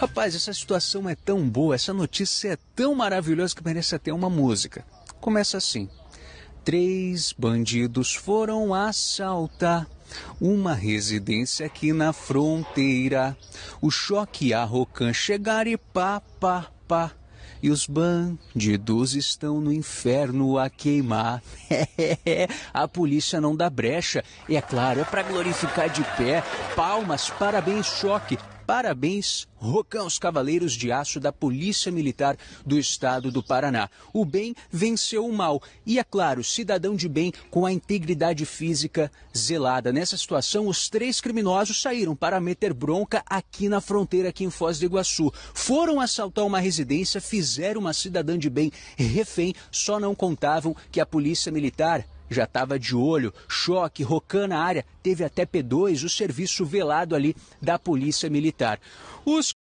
Rapaz, essa situação é tão boa, essa notícia é tão maravilhosa que merece até uma música. Começa assim: Três bandidos foram assaltar uma residência aqui na fronteira. O choque a Rocan chegar e pá, pá, pá. E os bandidos estão no inferno a queimar. a polícia não dá brecha. E é claro, é para glorificar de pé. Palmas, parabéns, choque. Parabéns, Rocão, os Cavaleiros de Aço da Polícia Militar do Estado do Paraná. O bem venceu o mal e, é claro, cidadão de bem com a integridade física zelada. Nessa situação, os três criminosos saíram para meter bronca aqui na fronteira, aqui em Foz do Iguaçu. Foram assaltar uma residência, fizeram uma cidadã de bem refém, só não contavam que a Polícia Militar já estava de olho, choque, Rocan na área, teve até P2, o serviço velado ali da Polícia Militar. Os